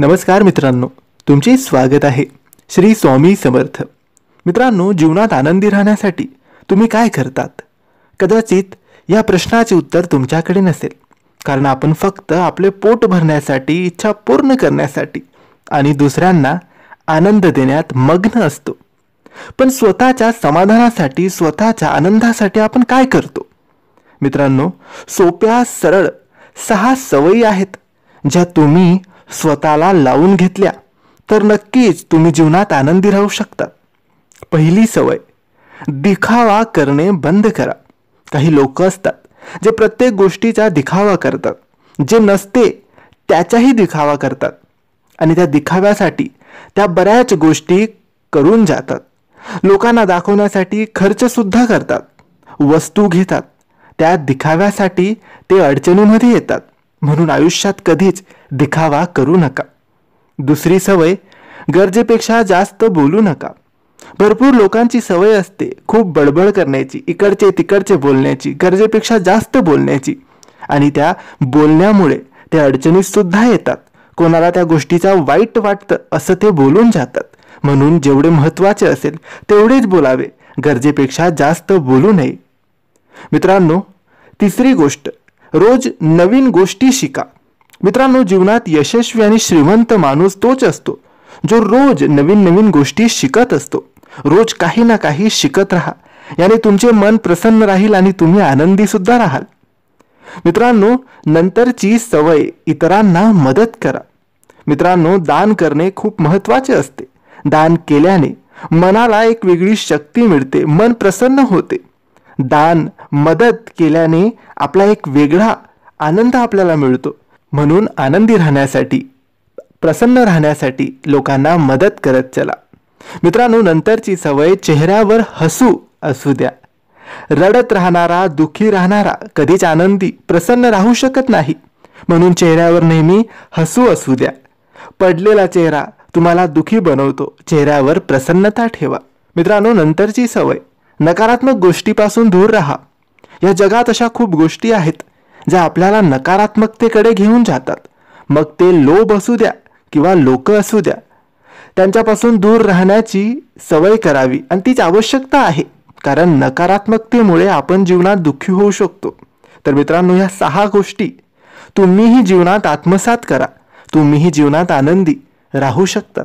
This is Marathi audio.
नमस्कार मित्रांनो तुमचे स्वागत आहे श्री स्वामी समर्थ मित्रांनो जीवनात आनंदी राहण्यासाठी तुम्ही काय करतात कदाचित या प्रश्नाचे उत्तर तुमच्याकडे नसेल कारण आपण फक्त आपले पोट भरण्यासाठी इच्छा पूर्ण करण्यासाठी आणि दुसऱ्यांना आनंद देण्यात मग्न असतो पण स्वतःच्या समाधानासाठी स्वतःच्या आनंदासाठी आपण काय करतो मित्रांनो सोप्या सरळ सहा सवयी आहेत ज्या तुम्ही स्वतःला लावून घेतल्या तर नक्कीच तुम्ही जीवनात आनंदी राहू शकता पहिली सवय दिखावा करणे बंद करा काही लोक असतात जे प्रत्येक गोष्टीचा दिखावा करतात जे नसते त्याचाही दिखावा करतात आणि त्या दिखाव्यासाठी त्या बऱ्याच गोष्टी करून जातात लोकांना दाखवण्यासाठी खर्चसुद्धा करतात वस्तू घेतात त्या दिखाव्यासाठी ते अडचणीमध्ये येतात म्हणून आयुष्यात कधीच दिखावा करू नका दुसरी सवय गरजेपेक्षा जास्त बोलू नका भरपूर लोकांची सवय असते खूप बडबड करण्याची इकडचे तिकडचे बोलण्याची गरजेपेक्षा जास्त बोलण्याची आणि त्या बोलण्यामुळे त्या अडचणीसुद्धा येतात कोणाला त्या गोष्टीचा वाईट वाटतं असं ते बोलून जातात म्हणून जेवढे महत्त्वाचे असेल तेवढेच बोलावे गरजेपेक्षा जास्त बोलू नये मित्रांनो तिसरी गोष्ट रोज नवीन गोष्टी शिका मित्रांनो जीवनात यशस्वी आणि श्रीमंत माणूस तोच असतो जो रोज नवीन नवीन गोष्टी शिकत असतो रोज काही ना काही शिकत राहा याने तुमचे मन प्रसन्न राहील आणि तुम्ही आनंदी सुद्धा राहाल मित्रांनो नंतरची सवय इतरांना मदत करा मित्रांनो दान करणे खूप महत्वाचे असते दान केल्याने मनाला एक वेगळी शक्ती मिळते मन प्रसन्न होते दान मदत केल्याने आपला एक वेगळा आनंद आपल्याला मिळतो म्हणून आनंदी राहण्यासाठी प्रसन्न राहण्यासाठी लोकांना मदत करत चला मित्रांनो नंतरची सवय चेहऱ्यावर हसू असू द्या रडत राहणारा दुखी राहणारा कधीच आनंदी प्रसन्न राहू शकत नाही म्हणून चेहऱ्यावर नेहमी हसू असू द्या पडलेला चेहरा तुम्हाला दुखी बनवतो चेहऱ्यावर प्रसन्नता ठेवा मित्रांनो नंतरची सवय नकारात्मक गोष्टीपासून दूर राहा या जगात अशा खूप गोष्टी आहेत ज्या आपल्याला नकारात्मकतेकडे घेऊन जातात मग ते लोभ असू द्या किंवा लोक असू द्या त्यांच्यापासून दूर राहण्याची सवय करावी आणि तीच आवश्यकता आहे कारण नकारात्मकतेमुळे आपण जीवनात दुःखी होऊ शकतो तर मित्रांनो ह्या सहा गोष्टी तुम्हीही जीवनात आत्मसात करा तुम्हीही जीवनात आनंदी राहू शकतात